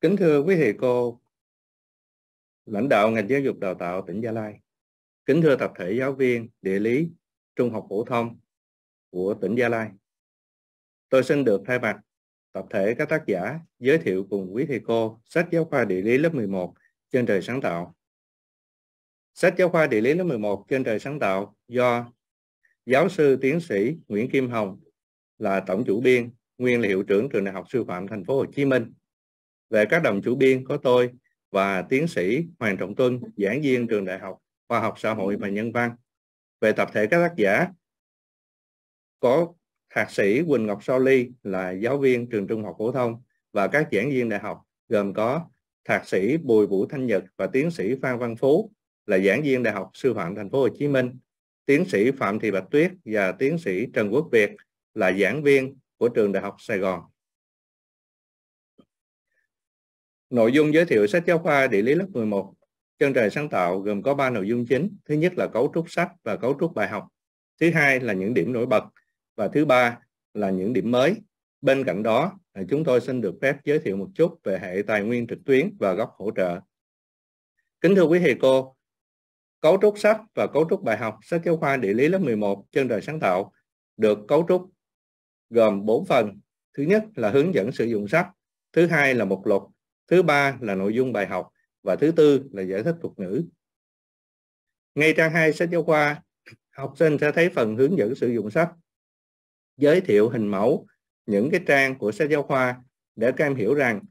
Kính thưa quý thầy cô, lãnh đạo ngành giáo dục đào tạo tỉnh Gia Lai, kính thưa tập thể giáo viên địa lý trung học phổ thông của tỉnh Gia Lai. Tôi xin được thay mặt tập thể các tác giả giới thiệu cùng quý thầy cô sách giáo khoa địa lý lớp 11 trên trời sáng tạo. Sách giáo khoa địa lý lớp 11 trên trời sáng tạo do giáo sư tiến sĩ Nguyễn Kim Hồng là tổng chủ biên, nguyên là hiệu trưởng trường đại học sư phạm thành phố Hồ Chí Minh về các đồng chủ biên có tôi và tiến sĩ Hoàng Trọng Tuân, giảng viên trường Đại học Khoa học Xã hội và Nhân văn. Về tập thể các tác giả có thạc sĩ Quỳnh Ngọc Sao Ly là giáo viên trường Trung học phổ thông và các giảng viên đại học gồm có thạc sĩ Bùi Vũ Thanh Nhật và tiến sĩ Phan Văn Phú là giảng viên Đại học Sư phạm Thành phố Hồ Chí Minh, tiến sĩ Phạm Thị Bạch Tuyết và tiến sĩ Trần Quốc Việt là giảng viên của trường Đại học Sài Gòn. Nội dung giới thiệu sách giáo khoa địa lý lớp 11 Chân trời sáng tạo gồm có 3 nội dung chính. Thứ nhất là cấu trúc sách và cấu trúc bài học. Thứ hai là những điểm nổi bật. Và thứ ba là những điểm mới. Bên cạnh đó, à, chúng tôi xin được phép giới thiệu một chút về hệ tài nguyên trực tuyến và góc hỗ trợ. Kính thưa quý thầy cô, cấu trúc sách và cấu trúc bài học sách giáo khoa địa lý lớp 11 chân trời sáng tạo được cấu trúc gồm 4 phần. Thứ nhất là hướng dẫn sử dụng sách, thứ hai là một lục, thứ ba là nội dung bài học và thứ tư là giải thích thuật ngữ. Ngay trang 2 sách giáo khoa, học sinh sẽ thấy phần hướng dẫn sử dụng sách, giới thiệu hình mẫu những cái trang của sách giáo khoa để các em hiểu rằng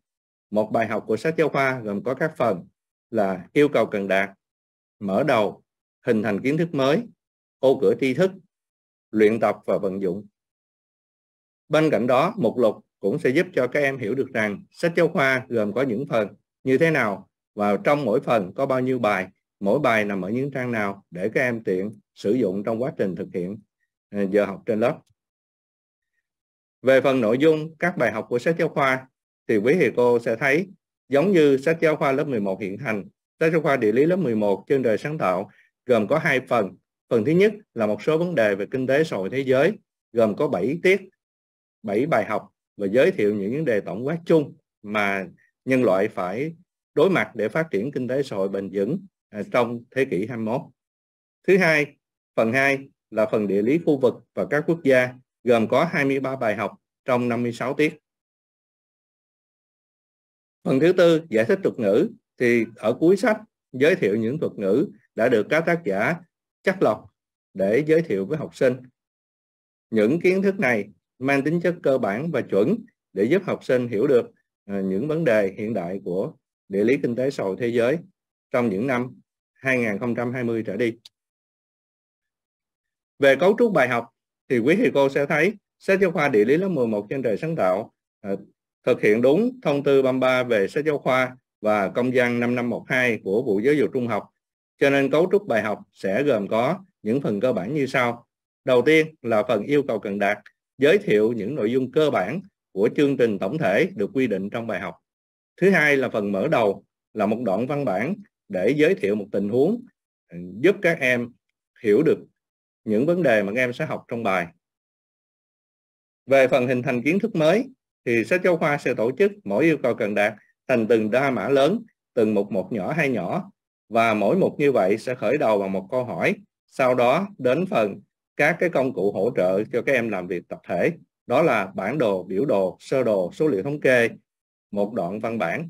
một bài học của sách giáo khoa gồm có các phần là yêu cầu cần đạt, mở đầu, hình thành kiến thức mới, ô cửa tri thức, luyện tập và vận dụng. Bên cạnh đó, mục lục cũng sẽ giúp cho các em hiểu được rằng sách giáo khoa gồm có những phần như thế nào và trong mỗi phần có bao nhiêu bài, mỗi bài nằm ở những trang nào để các em tiện sử dụng trong quá trình thực hiện ờ, giờ học trên lớp. Về phần nội dung các bài học của sách giáo khoa thì quý thầy cô sẽ thấy giống như sách giáo khoa lớp 11 hiện hành, sách giáo khoa địa lý lớp 11 trên đời sáng tạo gồm có hai phần. Phần thứ nhất là một số vấn đề về kinh tế xã hội thế giới gồm có 7 tiết, 7 bài học và giới thiệu những vấn đề tổng quát chung mà nhân loại phải đối mặt để phát triển kinh tế xã hội bền vững à, trong thế kỷ 21. Thứ hai, phần 2 là phần địa lý khu vực và các quốc gia gồm có 23 bài học trong 56 tiết. Phần thứ tư, giải thích thuật ngữ thì ở cuối sách giới thiệu những thuật ngữ đã được các tác giả chắc lọc để giới thiệu với học sinh. Những kiến thức này mang tính chất cơ bản và chuẩn để giúp học sinh hiểu được à, những vấn đề hiện đại của địa lý kinh tế xã hội thế giới trong những năm 2020 trở đi. Về cấu trúc bài học thì quý thầy cô sẽ thấy sách giáo khoa địa lý lớp 11 trên trời sáng tạo à, thực hiện đúng thông tư 33 về sách giáo khoa và công văn 5512 của Bộ Giáo dục Trung học. Cho nên cấu trúc bài học sẽ gồm có những phần cơ bản như sau. Đầu tiên là phần yêu cầu cần đạt giới thiệu những nội dung cơ bản của chương trình tổng thể được quy định trong bài học. Thứ hai là phần mở đầu là một đoạn văn bản để giới thiệu một tình huống ừ, giúp các em hiểu được những vấn đề mà các em sẽ học trong bài. Về phần hình thành kiến thức mới thì sách giáo khoa sẽ tổ chức mỗi yêu cầu cần đạt thành từng đa mã lớn, từng mục một nhỏ hay nhỏ và mỗi mục như vậy sẽ khởi đầu bằng một câu hỏi, sau đó đến phần các cái công cụ hỗ trợ cho các em làm việc tập thể đó là bản đồ biểu đồ sơ đồ số liệu thống kê một đoạn văn bản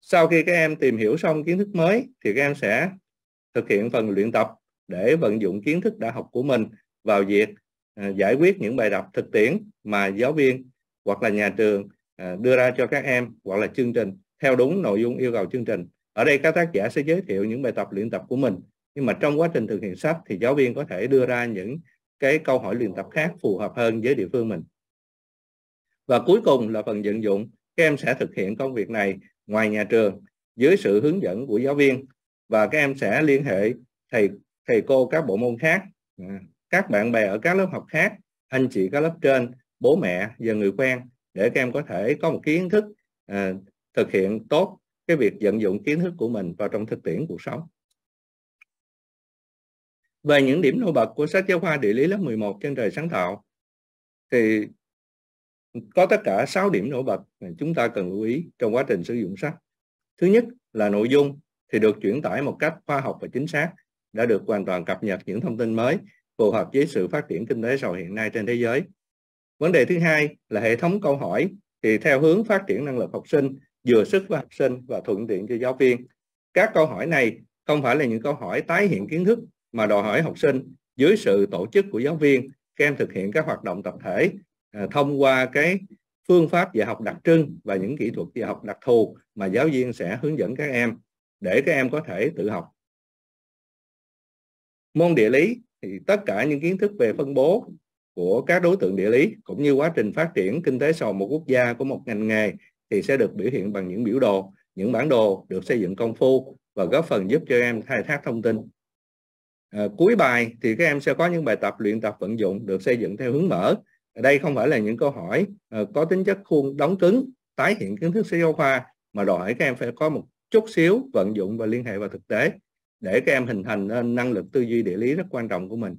sau khi các em tìm hiểu xong kiến thức mới thì các em sẽ thực hiện phần luyện tập để vận dụng kiến thức đã học của mình vào việc à, giải quyết những bài tập thực tiễn mà giáo viên hoặc là nhà trường à, đưa ra cho các em hoặc là chương trình theo đúng nội dung yêu cầu chương trình. Ở đây các tác giả sẽ giới thiệu những bài tập luyện tập của mình nhưng mà trong quá trình thực hiện sách thì giáo viên có thể đưa ra những cái câu hỏi luyện tập khác phù hợp hơn với địa phương mình và cuối cùng là phần vận dụng các em sẽ thực hiện công việc này ngoài nhà trường dưới sự hướng dẫn của giáo viên và các em sẽ liên hệ thầy thầy cô các bộ môn khác à, các bạn bè ở các lớp học khác anh chị các lớp trên bố mẹ và người quen để các em có thể có một kiến thức à, thực hiện tốt cái việc vận dụng kiến thức của mình vào trong thực tiễn cuộc sống về những điểm nổi bật của sách giáo khoa địa lý lớp 11 trên trời sáng tạo thì có tất cả 6 điểm nổi bật chúng ta cần lưu ý trong quá trình sử dụng sách. Thứ nhất là nội dung thì được chuyển tải một cách khoa học và chính xác, đã được hoàn toàn cập nhật những thông tin mới phù hợp với sự phát triển kinh tế xã hội hiện nay trên thế giới. Vấn đề thứ hai là hệ thống câu hỏi thì theo hướng phát triển năng lực học sinh, vừa sức với học sinh và thuận tiện cho giáo viên. Các câu hỏi này không phải là những câu hỏi tái hiện kiến thức mà đòi hỏi học sinh dưới sự tổ chức của giáo viên các em thực hiện các hoạt động tập thể à, thông qua cái phương pháp dạy học đặc trưng và những kỹ thuật dạy học đặc thù mà giáo viên sẽ hướng dẫn các em để các em có thể tự học. Môn địa lý thì tất cả những kiến thức về phân bố của các đối tượng địa lý cũng như quá trình phát triển kinh tế xã một quốc gia của một ngành nghề thì sẽ được biểu hiện bằng những biểu đồ, những bản đồ được xây dựng công phu và góp phần giúp cho em khai thác thông tin à, cuối bài thì các em sẽ có những bài tập luyện tập vận dụng được xây dựng theo hướng mở đây không phải là những câu hỏi à, có tính chất khuôn đóng cứng tái hiện kiến thức sách giáo khoa mà đòi hỏi các em phải có một chút xíu vận dụng và liên hệ vào thực tế để các em hình thành nên năng lực tư duy địa lý rất quan trọng của mình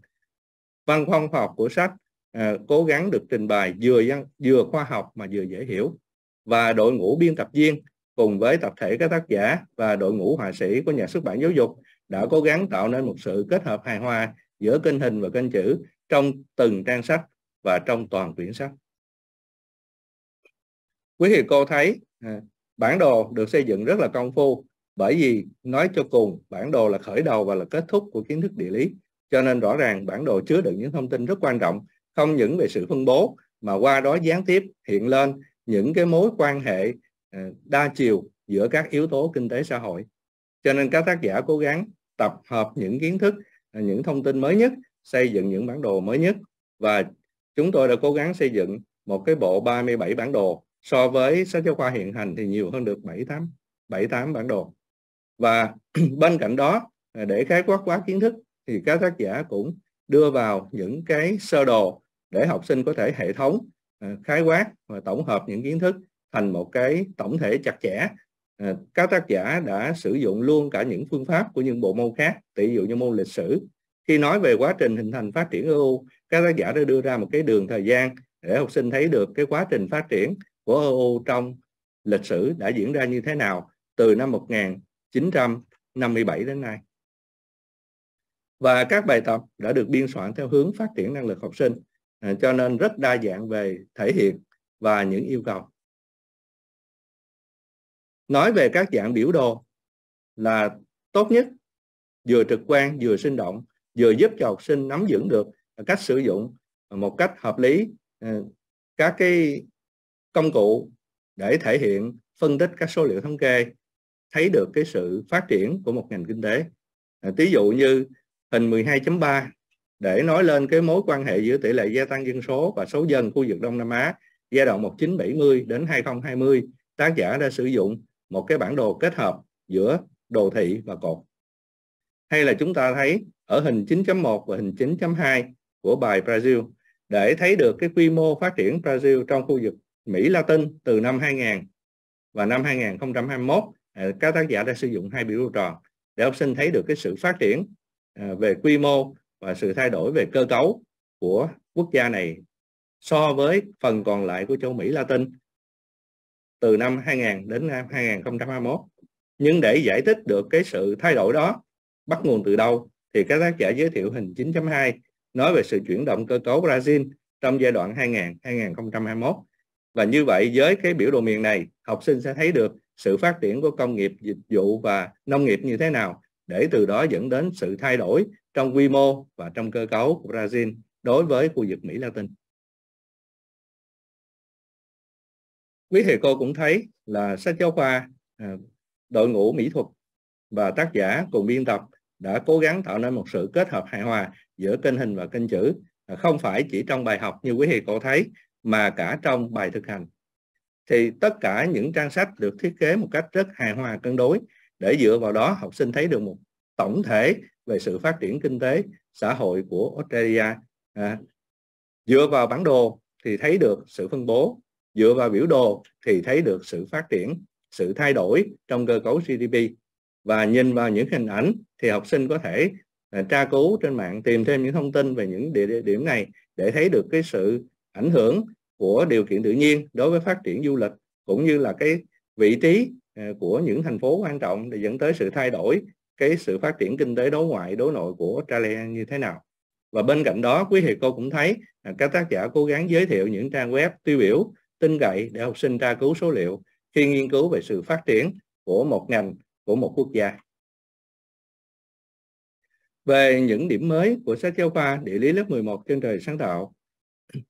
văn phong khoa học của sách à, cố gắng được trình bày vừa vừa khoa học mà vừa dễ hiểu và đội ngũ biên tập viên cùng với tập thể các tác giả và đội ngũ họa sĩ của nhà xuất bản giáo dục đã cố gắng tạo nên một sự kết hợp hài hòa giữa kinh hình và kênh chữ trong từng trang sách và trong toàn quyển sách. Quý thầy cô thấy à, bản đồ được xây dựng rất là công phu bởi vì nói cho cùng bản đồ là khởi đầu và là kết thúc của kiến thức địa lý cho nên rõ ràng bản đồ chứa đựng những thông tin rất quan trọng không những về sự phân bố mà qua đó gián tiếp hiện lên những cái mối quan hệ à, đa chiều giữa các yếu tố kinh tế xã hội cho nên các tác giả cố gắng tập hợp những kiến thức, à, những thông tin mới nhất, xây dựng những bản đồ mới nhất và chúng tôi đã cố gắng xây dựng một cái bộ 37 bản đồ so với sách giáo khoa hiện hành thì nhiều hơn được 78 78 bản đồ. Và bên cạnh đó à, để khái quát quá kiến thức thì các tác giả cũng đưa vào những cái sơ đồ để học sinh có thể hệ thống à, khái quát và tổng hợp những kiến thức thành một cái tổng thể chặt chẽ Ờ, các tác giả đã sử dụng luôn cả những phương pháp của những bộ môn khác, ví dụ như môn lịch sử. Khi nói về quá trình hình thành phát triển EU, các tác giả đã đưa ra một cái đường thời gian để học sinh thấy được cái quá trình phát triển của EU trong lịch sử đã diễn ra như thế nào từ năm 1957 đến nay. Và các bài tập đã được biên soạn theo hướng phát triển năng lực học sinh, ờ, cho nên rất đa dạng về thể hiện và những yêu cầu nói về các dạng biểu đồ là tốt nhất vừa trực quan vừa sinh động vừa giúp cho học sinh nắm vững được cách sử dụng một cách hợp lý ờ, các cái công cụ để thể hiện phân tích các số liệu thống kê thấy được cái sự phát triển của một ngành kinh tế ví ờ, dụ như hình 12.3 để nói lên cái mối quan hệ giữa tỷ lệ gia tăng dân số và số dân khu vực Đông Nam Á giai đoạn 1970 đến 2020 tác giả đã sử dụng một cái bản đồ kết hợp giữa đồ thị và cột. Hay là chúng ta thấy ở hình 9.1 và hình 9.2 của bài Brazil để thấy được cái quy mô phát triển Brazil trong khu vực Mỹ Latin từ năm 2000 và năm 2021 à, các tác giả đã sử dụng hai biểu đồ tròn để học sinh thấy được cái sự phát triển à, về quy mô và sự thay đổi về cơ cấu của quốc gia này so với phần còn lại của châu Mỹ Latin từ năm 2000 đến năm 2021 nhưng để giải thích được cái sự thay đổi đó bắt nguồn từ đâu thì các tác giả giới thiệu hình 9.2 nói về sự chuyển động cơ cấu Brazil trong giai đoạn 2000-2021 và như vậy với cái biểu đồ miền này học sinh sẽ thấy được sự phát triển của công nghiệp, dịch vụ và nông nghiệp như thế nào để từ đó dẫn đến sự thay đổi trong quy mô và trong cơ cấu của Brazil đối với khu vực Mỹ Latin. quý thầy cô cũng thấy là sách giáo khoa à, đội ngũ mỹ thuật và tác giả cùng biên tập đã cố gắng tạo nên một sự kết hợp hài hòa giữa kênh hình và kênh chữ à, không phải chỉ trong bài học như quý thầy cô thấy mà cả trong bài thực hành thì tất cả những trang sách được thiết kế một cách rất hài hòa cân đối để dựa vào đó học sinh thấy được một tổng thể về sự phát triển kinh tế xã hội của Australia à, dựa vào bản đồ thì thấy được sự phân bố dựa vào biểu đồ thì thấy được sự phát triển sự thay đổi trong cơ cấu GDP và nhìn vào những hình ảnh thì học sinh có thể à, tra cứu trên mạng tìm thêm những thông tin về những địa điểm này để thấy được cái sự ảnh hưởng của điều kiện tự nhiên đối với phát triển du lịch cũng như là cái vị trí à, của những thành phố quan trọng để dẫn tới sự thay đổi cái sự phát triển kinh tế đối ngoại đối nội của Australia như thế nào và bên cạnh đó quý thầy cô cũng thấy à, các tác giả cố gắng giới thiệu những trang web tiêu biểu tin cậy để học sinh tra cứu số liệu khi nghiên cứu về sự phát triển của một ngành, của một quốc gia. Về những điểm mới của sách giáo khoa địa lý lớp 11 trên trời sáng tạo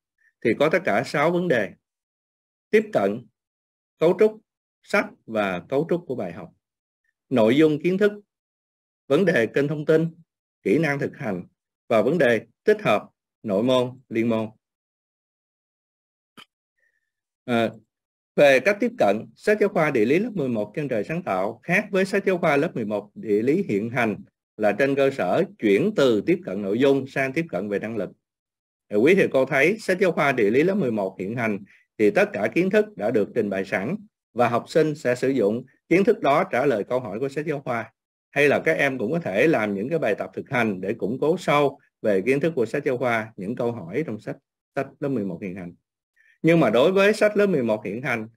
thì có tất cả 6 vấn đề. Tiếp cận, cấu trúc, sách và cấu trúc của bài học. Nội dung kiến thức, vấn đề kênh thông tin, kỹ năng thực hành và vấn đề tích hợp nội môn, liên môn. À, về cách tiếp cận, sách giáo khoa địa lý lớp 11 trên trời sáng tạo khác với sách giáo khoa lớp 11 địa lý hiện hành là trên cơ sở chuyển từ tiếp cận nội dung sang tiếp cận về năng lực. Để ờ, quý thầy cô thấy sách giáo khoa địa lý lớp 11 hiện hành thì tất cả kiến thức đã được trình bày sẵn và học sinh sẽ sử dụng kiến thức đó trả lời câu hỏi của sách giáo khoa. Hay là các em cũng có thể làm những cái bài tập thực hành để củng cố sâu về kiến thức của sách giáo khoa, những câu hỏi trong sách sách lớp 11 hiện hành nhưng mà đối với sách lớp 11 hiện hành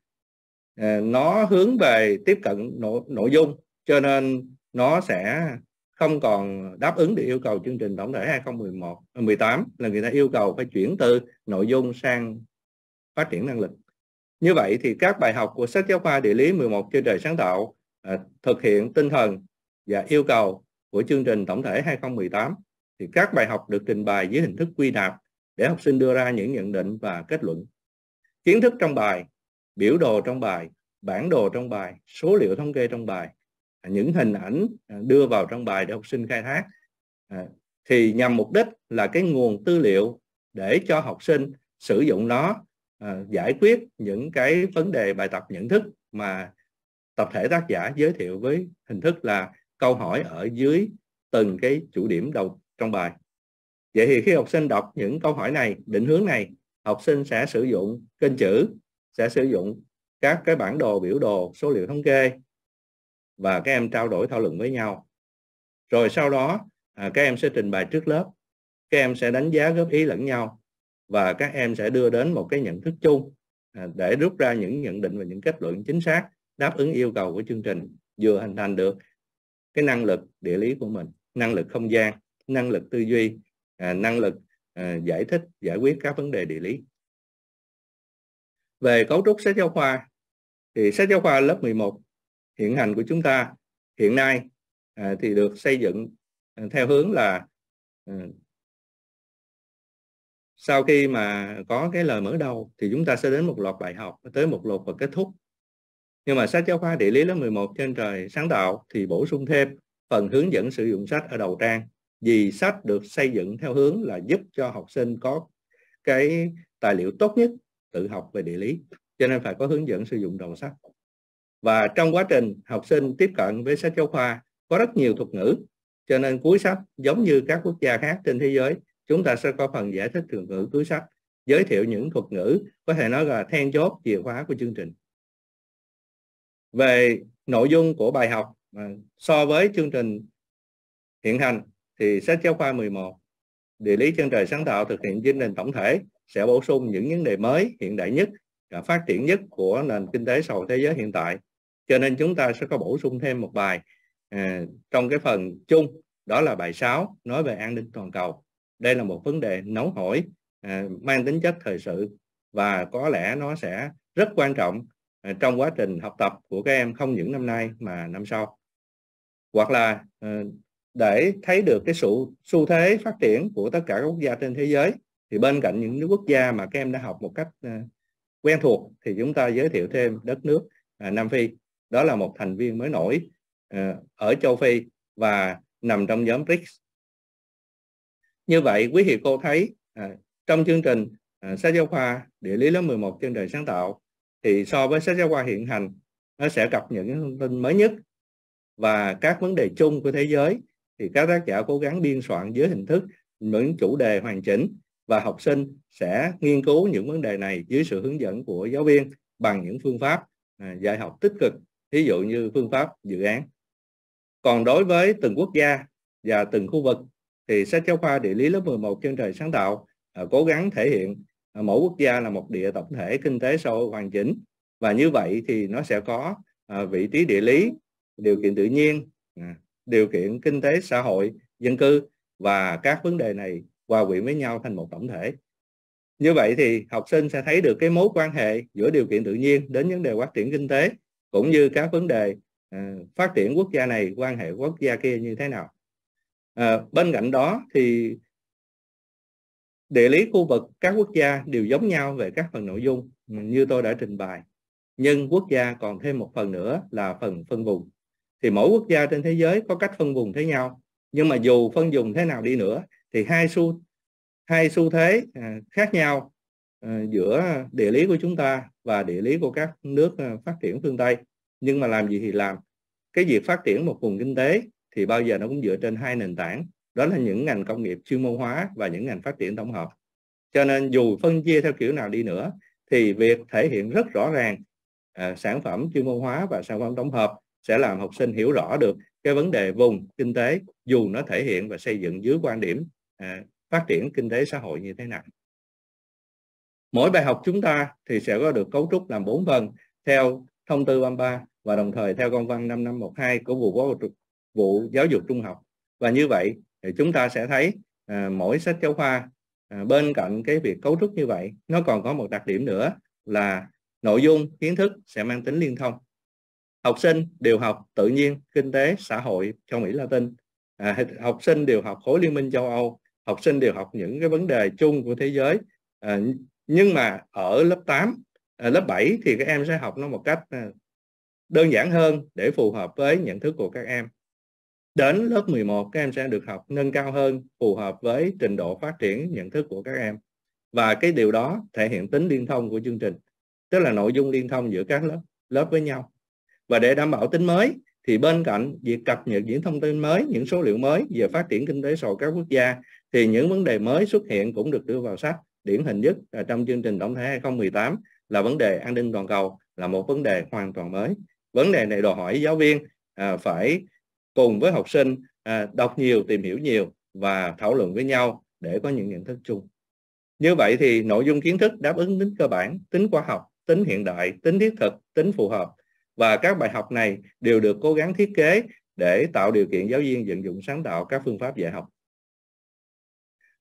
ờ, nó hướng về tiếp cận nội, nội dung cho nên nó sẽ không còn đáp ứng được yêu cầu chương trình tổng thể 2011 18 ờ, là người ta yêu cầu phải chuyển từ nội dung sang phát triển năng lực. Như vậy thì các bài học của sách giáo khoa địa lý 11 chương trời sáng tạo à, thực hiện tinh thần và yêu cầu của chương trình tổng thể 2018 thì các bài học được trình bày dưới hình thức quy nạp để học sinh đưa ra những nhận định và kết luận kiến thức trong bài biểu đồ trong bài bản đồ trong bài số liệu thống kê trong bài à, những hình ảnh à, đưa vào trong bài để học sinh khai thác à, thì nhằm mục đích là cái nguồn tư liệu để cho học sinh sử dụng nó giải quyết những cái vấn đề bài tập nhận thức mà tập thể tác giả giới thiệu với hình thức là câu hỏi ở dưới từng cái chủ điểm đầu trong bài vậy thì khi học sinh đọc những câu hỏi này định hướng này học sinh sẽ sử dụng kênh chữ sẽ sử dụng các cái bản đồ biểu đồ số liệu thống kê và các em trao đổi thảo luận với nhau rồi sau đó à, các em sẽ trình bày trước lớp các em sẽ đánh giá góp ý lẫn nhau và các em sẽ đưa đến một cái nhận thức chung à, để rút ra những nhận định và những kết luận chính xác đáp ứng yêu cầu của chương trình vừa hình thành được cái năng lực địa lý của mình năng lực không gian năng lực tư duy à, năng lực Ờ, giải thích giải quyết các vấn đề địa lý về cấu trúc sách giáo khoa thì sách giáo khoa lớp 11 hiện hành của chúng ta hiện nay ờ, thì được xây dựng ờ, theo hướng là sau khi mà có cái lời mở đầu thì chúng ta sẽ đến một loạt bài học tới một loạt và kết thúc nhưng mà sách giáo khoa địa lý lớp 11 trên trời sáng tạo thì bổ sung thêm phần hướng dẫn sử dụng sách ở đầu trang vì sách được xây dựng theo hướng là giúp cho học sinh có cái tài liệu tốt nhất tự học về địa lý cho nên phải có hướng dẫn sử dụng đầu sách và trong quá trình học sinh tiếp cận với sách giáo khoa có rất nhiều thuật ngữ cho nên cuối sách giống như các quốc gia khác trên thế giới chúng ta sẽ có phần giải thích thuật ngữ cuối sách giới thiệu những thuật ngữ có thể nói là then chốt chìa khóa của chương trình về nội dung của bài học à, so với chương trình hiện hành thì sách giáo khoa 11 Địa lý chân trời sáng tạo thực hiện chương trình tổng thể sẽ bổ sung những vấn đề mới hiện đại nhất và phát triển nhất của nền kinh tế sầu thế giới hiện tại. Cho nên chúng ta sẽ có bổ sung thêm một bài à, trong cái phần chung đó là bài 6 nói về an ninh toàn cầu. Đây là một vấn đề nóng hổi à, mang tính chất thời sự và có lẽ nó sẽ rất quan trọng à, trong quá trình học tập của các em không những năm nay mà năm sau. Hoặc là à, để thấy được cái sự xu thế phát triển của tất cả các quốc gia trên thế giới thì bên cạnh những nước quốc gia mà các em đã học một cách ờ, quen thuộc thì chúng ta giới thiệu thêm đất nước à, Nam Phi đó là một thành viên mới nổi ờ, ở châu Phi và nằm trong nhóm BRICS như vậy quý vị cô thấy à, trong chương trình à, sách giáo khoa địa lý lớp 11 trên đời sáng tạo thì so với sách giáo khoa hiện hành nó sẽ cập những thông tin mới nhất và các vấn đề chung của thế giới thì các tác giả cố gắng biên soạn dưới hình thức những chủ đề hoàn chỉnh và học sinh sẽ nghiên cứu những vấn đề này dưới sự hướng dẫn của giáo viên bằng những phương pháp à, dạy học tích cực, ví dụ như phương pháp dự án. Còn đối với từng quốc gia và từng khu vực thì sách giáo khoa địa lý lớp 11 chân trời sáng tạo à, cố gắng thể hiện à, mỗi quốc gia là một địa tổng thể kinh tế xã hội hoàn chỉnh và như vậy thì nó sẽ có vị trí địa lý, điều kiện tự nhiên, điều kiện kinh tế xã hội dân cư và các vấn đề này hòa quyện với nhau thành một tổng thể như vậy thì học sinh sẽ thấy được cái mối quan hệ giữa điều kiện tự nhiên đến vấn đề phát triển kinh tế cũng như các vấn đề uh, phát triển quốc gia này quan hệ quốc gia kia như thế nào à, bên cạnh đó thì địa lý khu vực các quốc gia đều giống nhau về các phần nội dung như tôi đã trình bày nhưng quốc gia còn thêm một phần nữa là phần phân vùng thì mỗi quốc gia trên thế giới có cách phân vùng thế nhau nhưng mà dù phân vùng thế nào đi nữa thì hai xu hai xu thế à, khác nhau à, giữa địa lý của chúng ta và địa lý của các nước à, phát triển phương Tây nhưng mà làm gì thì làm cái việc phát triển một vùng kinh tế thì bao giờ nó cũng dựa trên hai nền tảng đó là những ngành công nghiệp chuyên môn hóa và những ngành phát triển tổng hợp cho nên dù phân chia theo kiểu nào đi nữa thì việc thể hiện rất rõ ràng à, sản phẩm chuyên môn hóa và sản phẩm tổng hợp sẽ làm học sinh hiểu rõ được cái vấn đề vùng kinh tế dù nó thể hiện và xây dựng dưới quan điểm à, phát triển kinh tế xã hội như thế nào. Mỗi bài học chúng ta thì sẽ có được cấu trúc làm 4 phần theo thông tư 33 và đồng thời theo công văn 5512 của vụ vụ giáo dục trung học. Và như vậy thì chúng ta sẽ thấy à, mỗi sách giáo khoa à, bên cạnh cái việc cấu trúc như vậy nó còn có một đặc điểm nữa là nội dung kiến thức sẽ mang tính liên thông học sinh đều học tự nhiên kinh tế xã hội châu mỹ latin à, học sinh đều học khối liên minh châu âu học sinh đều học những cái vấn đề chung của thế giới à, nhưng mà ở lớp 8 à, lớp 7 thì các em sẽ học nó một cách à, đơn giản hơn để phù hợp với nhận thức của các em đến lớp 11 các em sẽ được học nâng cao hơn phù hợp với trình độ phát triển nhận thức của các em và cái điều đó thể hiện tính liên thông của chương trình tức là nội dung liên thông giữa các lớp lớp với nhau và để đảm bảo tính mới thì bên cạnh việc cập nhật những thông tin mới những số liệu mới về phát triển kinh tế xã hội các quốc gia thì những vấn đề mới xuất hiện cũng được đưa vào sách điển hình nhất trong chương trình tổng thể 2018 là vấn đề an ninh toàn cầu là một vấn đề hoàn toàn mới vấn đề này đòi hỏi giáo viên à, phải cùng với học sinh à, đọc nhiều tìm hiểu nhiều và thảo luận với nhau để có những nhận thức chung như vậy thì nội dung kiến thức đáp ứng tính cơ bản tính khoa học tính hiện đại tính thiết thực tính phù hợp và các bài học này đều được cố gắng thiết kế để tạo điều kiện giáo viên vận dụng sáng tạo các phương pháp dạy học.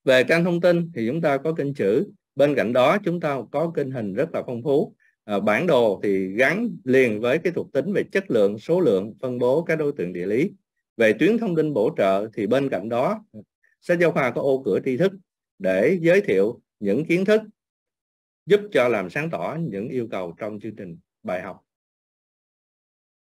Về kênh thông tin thì chúng ta có kênh chữ, bên cạnh đó chúng ta có kênh hình rất là phong phú. À, bản đồ thì gắn liền với cái thuộc tính về chất lượng, số lượng, phân bố các đối tượng địa lý. Về tuyến thông tin bổ trợ thì bên cạnh đó sách giáo khoa có ô cửa tri thức để giới thiệu những kiến thức giúp cho làm sáng tỏ những yêu cầu trong chương trình bài học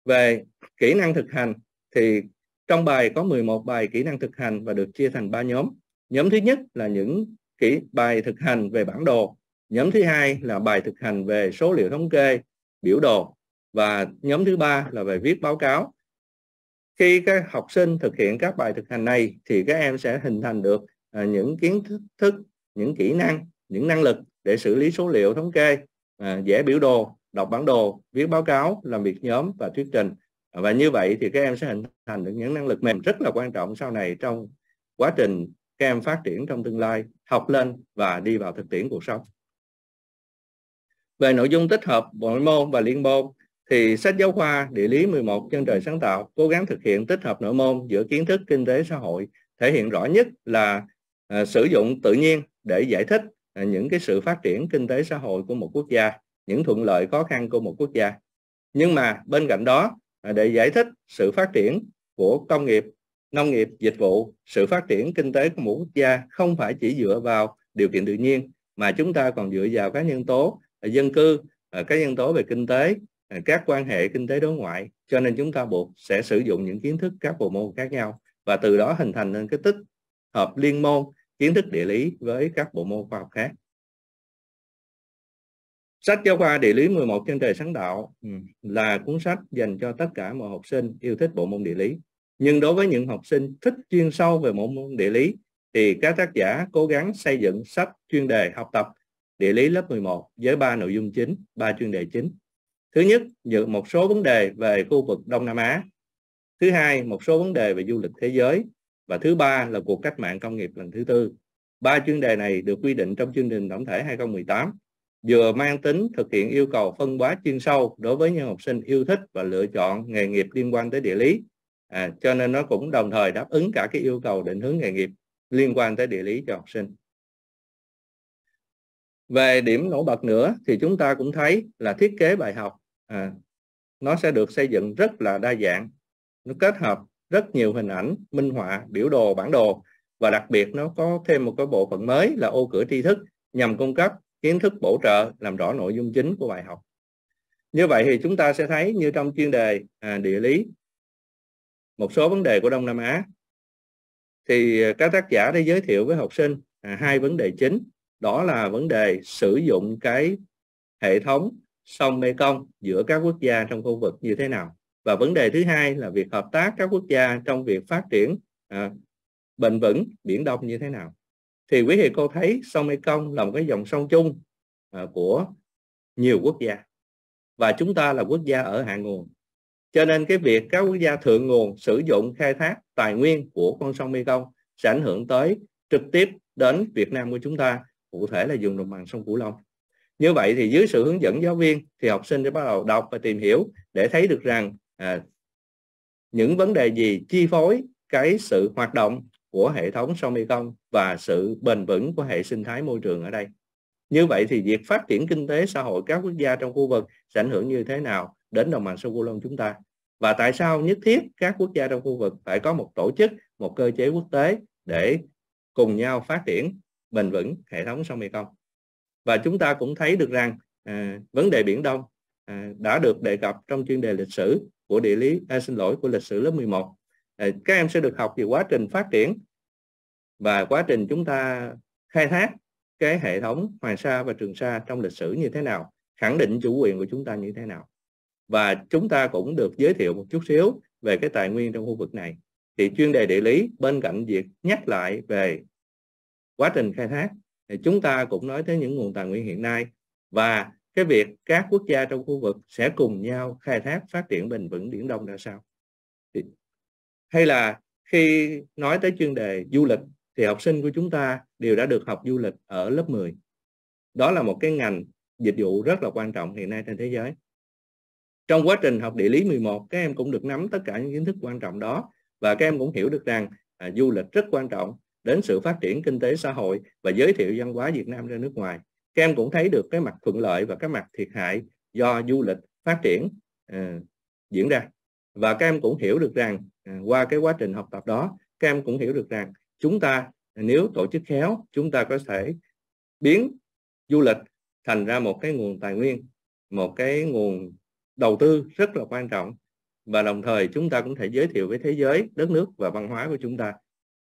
về kỹ năng thực hành thì trong bài có 11 bài kỹ năng thực hành và được chia thành 3 nhóm. Nhóm thứ nhất là những kỹ bài thực hành về bản đồ. Nhóm thứ hai là bài thực hành về số liệu thống kê, biểu đồ. Và nhóm thứ ba là về viết báo cáo. Khi các học sinh thực hiện các bài thực hành này thì các em sẽ hình thành được à, những kiến thức, những kỹ năng, những năng lực để xử lý số liệu thống kê, à, vẽ biểu đồ đọc bản đồ, viết báo cáo, làm việc nhóm và thuyết trình. Và như vậy thì các em sẽ hình thành được những năng lực mềm rất là quan trọng sau này trong quá trình các em phát triển trong tương lai, học lên và đi vào thực tiễn cuộc sống. Về nội dung tích hợp nội môn và liên môn thì sách giáo khoa Địa lý 11 chân trời sáng tạo cố gắng thực hiện tích hợp nội môn giữa kiến thức kinh tế xã hội thể hiện rõ nhất là à, sử dụng tự nhiên để giải thích à, những cái sự phát triển kinh tế xã hội của một quốc gia những thuận lợi khó khăn của một quốc gia nhưng mà bên cạnh đó để giải thích sự phát triển của công nghiệp nông nghiệp dịch vụ sự phát triển kinh tế của một quốc gia không phải chỉ dựa vào điều kiện tự nhiên mà chúng ta còn dựa vào các nhân tố à, dân cư à, các nhân tố về kinh tế à, các quan hệ kinh tế đối ngoại cho nên chúng ta buộc sẽ sử dụng những kiến thức các bộ môn khác nhau và từ đó hình thành nên cái tích hợp liên môn kiến thức địa lý với các bộ môn khoa học khác Sách giáo khoa địa lý 11 trên trời sáng tạo ừ, là cuốn sách dành cho tất cả mọi học sinh yêu thích bộ môn địa lý. Nhưng đối với những học sinh thích chuyên sâu về bộ môn địa lý thì các tác giả cố gắng xây dựng sách chuyên đề học tập địa lý lớp 11 với ba nội dung chính, ba chuyên đề chính. Thứ nhất, những một số vấn đề về khu vực Đông Nam Á. Thứ hai, một số vấn đề về du lịch thế giới. Và thứ ba là cuộc cách mạng công nghiệp lần thứ tư. Ba chuyên đề này được quy định trong chương trình tổng thể 2018 vừa mang tính thực hiện yêu cầu phân hóa chuyên sâu đối với những học sinh yêu thích và lựa chọn nghề nghiệp liên quan tới địa lý à, cho nên nó cũng đồng thời đáp ứng cả cái yêu cầu định hướng nghề nghiệp liên quan tới địa lý cho học sinh về điểm nổi bật nữa thì chúng ta cũng thấy là thiết kế bài học à, nó sẽ được xây dựng rất là đa dạng nó kết hợp rất nhiều hình ảnh minh họa biểu đồ bản đồ và đặc biệt nó có thêm một cái bộ phận mới là ô cửa tri thức nhằm cung cấp kiến thức bổ trợ làm rõ nội dung chính của bài học như vậy thì chúng ta sẽ thấy như trong chuyên đề à, địa lý một số vấn đề của Đông Nam Á thì à, các tác giả đã giới thiệu với học sinh à, hai vấn đề chính đó là vấn đề sử dụng cái hệ thống sông Mekong giữa các quốc gia trong khu vực như thế nào và vấn đề thứ hai là việc hợp tác các quốc gia trong việc phát triển à, bền vững biển đông như thế nào thì quý thầy cô thấy sông Mekong là một cái dòng sông chung à, của nhiều quốc gia và chúng ta là quốc gia ở hạ nguồn cho nên cái việc các quốc gia thượng nguồn sử dụng khai thác tài nguyên của con sông Mekong sẽ ảnh hưởng tới trực tiếp đến Việt Nam của chúng ta cụ thể là dùng đồng bằng sông Cửu Long như vậy thì dưới sự hướng dẫn giáo viên thì học sinh sẽ bắt đầu đọc và tìm hiểu để thấy được rằng à, những vấn đề gì chi phối cái sự hoạt động của hệ thống sông Mekong và sự bền vững của hệ sinh thái môi trường ở đây. Như vậy thì việc phát triển kinh tế xã hội các quốc gia trong khu vực sẽ ảnh hưởng như thế nào đến đồng bằng sông Cửu Long chúng ta? Và tại sao nhất thiết các quốc gia trong khu vực phải có một tổ chức, một cơ chế quốc tế để cùng nhau phát triển bền vững hệ thống sông Mekong? Và chúng ta cũng thấy được rằng à, vấn đề Biển Đông à, đã được đề cập trong chuyên đề lịch sử của địa lý à, xin lỗi của lịch sử lớp 11 Ờ, các em sẽ được học về quá trình phát triển và quá trình chúng ta khai thác cái hệ thống Hoàng Sa và Trường Sa trong lịch sử như thế nào, khẳng định chủ quyền của chúng ta như thế nào. Và chúng ta cũng được giới thiệu một chút xíu về cái tài nguyên trong khu vực này. Thì chuyên đề địa lý bên cạnh việc nhắc lại về quá trình khai thác thì chúng ta cũng nói tới những nguồn tài nguyên hiện nay và cái việc các quốc gia trong khu vực sẽ cùng nhau khai thác phát triển bền vững Biển Đông ra sao hay là khi nói tới chuyên đề du lịch thì học sinh của chúng ta đều đã được học du lịch ở lớp 10. Đó là một cái ngành dịch vụ rất là quan trọng hiện nay trên thế giới. Trong quá trình học địa lý 11, các em cũng được nắm tất cả những kiến thức quan trọng đó và các em cũng hiểu được rằng à, du lịch rất quan trọng đến sự phát triển kinh tế xã hội và giới thiệu văn hóa Việt Nam ra nước ngoài. Các em cũng thấy được cái mặt thuận lợi và cái mặt thiệt hại do du lịch phát triển uh, diễn ra. Và các em cũng hiểu được rằng À, qua cái quá trình học tập đó các em cũng hiểu được rằng chúng ta à, nếu tổ chức khéo chúng ta có thể biến du lịch thành ra một cái nguồn tài nguyên một cái nguồn đầu tư rất là quan trọng và đồng thời chúng ta cũng thể giới thiệu với thế giới đất nước và văn hóa của chúng ta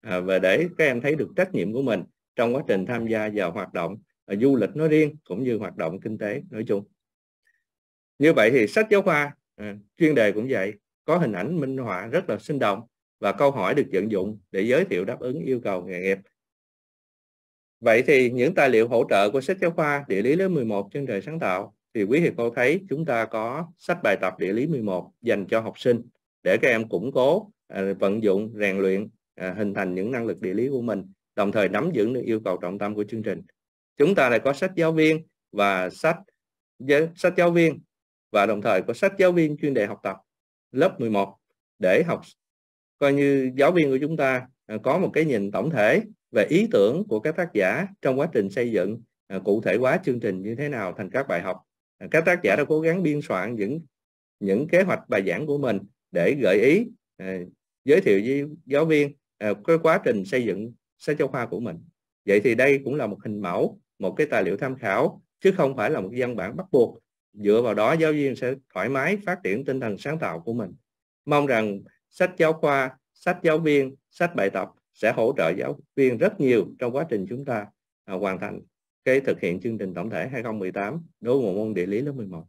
à, và để các em thấy được trách nhiệm của mình trong quá trình tham gia vào hoạt động à, du lịch nói riêng cũng như hoạt động kinh tế nói chung như vậy thì sách giáo khoa à, chuyên đề cũng vậy có hình ảnh minh họa rất là sinh động và câu hỏi được vận dụng để giới thiệu đáp ứng yêu cầu nghề nghiệp. Vậy thì những tài liệu hỗ trợ của sách giáo khoa Địa lý lớp 11 chân trời sáng tạo thì quý hiệp cô thấy chúng ta có sách bài tập Địa lý 11 dành cho học sinh để các em củng cố, à, vận dụng, rèn luyện, à, hình thành những năng lực địa lý của mình, đồng thời nắm vững được yêu cầu trọng tâm của chương trình. Chúng ta lại có sách giáo viên và sách sách giáo viên và đồng thời có sách giáo viên chuyên đề học tập lớp 11 để học coi như giáo viên của chúng ta à, có một cái nhìn tổng thể về ý tưởng của các tác giả trong quá trình xây dựng à, cụ thể hóa chương trình như thế nào thành các bài học à, các tác giả đã cố gắng biên soạn những những kế hoạch bài giảng của mình để gợi ý giới thiệu với giáo viên cái quá trình xây dựng sách giáo khoa của mình vậy thì đây cũng là một hình mẫu một cái tài liệu tham khảo chứ không phải là một văn bản bắt buộc dựa vào đó giáo viên sẽ thoải mái phát triển tinh thần sáng tạo của mình mong rằng sách giáo khoa sách giáo viên sách bài tập sẽ hỗ trợ giáo viên rất nhiều trong quá trình chúng ta à, hoàn thành cái thực hiện chương trình tổng thể 2018 đối với môn địa lý lớp 11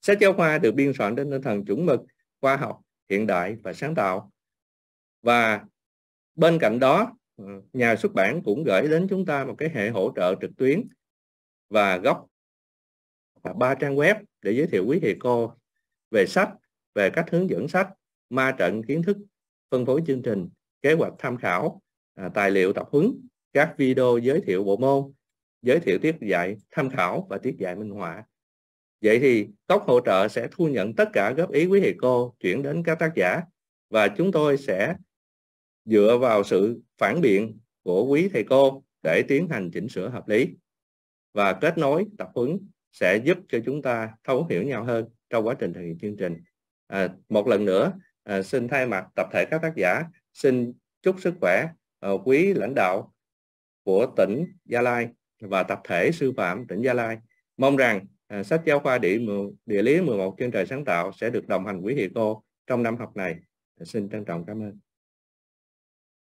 sách giáo khoa được biên soạn trên tinh thần chuẩn mực khoa học hiện đại và sáng tạo và bên cạnh đó ờ, nhà xuất bản cũng gửi đến chúng ta một cái hệ hỗ trợ trực tuyến và góc và ba trang web để giới thiệu quý thầy cô về sách, về cách hướng dẫn sách, ma trận kiến thức, phân phối chương trình, kế hoạch tham khảo, à, tài liệu tập huấn, các video giới thiệu bộ môn, giới thiệu tiết dạy tham khảo và tiết dạy minh họa. Vậy thì cốc hỗ trợ sẽ thu nhận tất cả góp ý quý thầy cô chuyển đến các tác giả và chúng tôi sẽ dựa vào sự phản biện của quý thầy cô để tiến hành chỉnh sửa hợp lý và kết nối tập huấn sẽ giúp cho chúng ta thấu hiểu nhau hơn trong quá trình thực hiện chương trình. À, một lần nữa à, xin thay mặt tập thể các tác giả xin chúc sức khỏe à, quý lãnh đạo của tỉnh Gia Lai và tập thể sư phạm tỉnh Gia Lai. Mong rằng à, sách giáo khoa địa, địa lý 11 chương trời sáng tạo sẽ được đồng hành quý thầy cô trong năm học này. À, xin trân trọng cảm ơn.